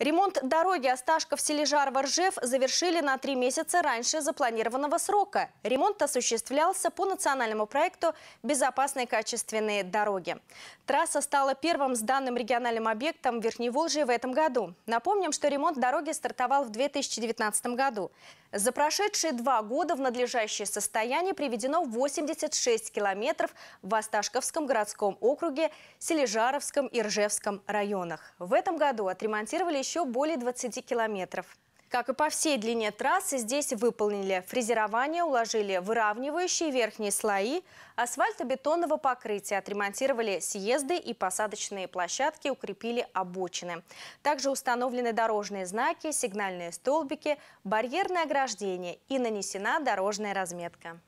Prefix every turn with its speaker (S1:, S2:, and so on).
S1: Ремонт дороги осташков сележарова воржев завершили на три месяца раньше запланированного срока. Ремонт осуществлялся по национальному проекту «Безопасные качественные дороги». Трасса стала первым сданным региональным объектом Верхней Волжи в этом году. Напомним, что ремонт дороги стартовал в 2019 году. За прошедшие два года в надлежащее состояние приведено 86 километров в Осташковском городском округе, Сележаровском и Ржевском районах. В этом году отремонтировали еще более 20 километров. Как и по всей длине трассы, здесь выполнили фрезерование, уложили выравнивающие верхние слои, асфальтобетонного покрытия, отремонтировали съезды и посадочные площадки, укрепили обочины. Также установлены дорожные знаки, сигнальные столбики, барьерное ограждение и нанесена дорожная разметка.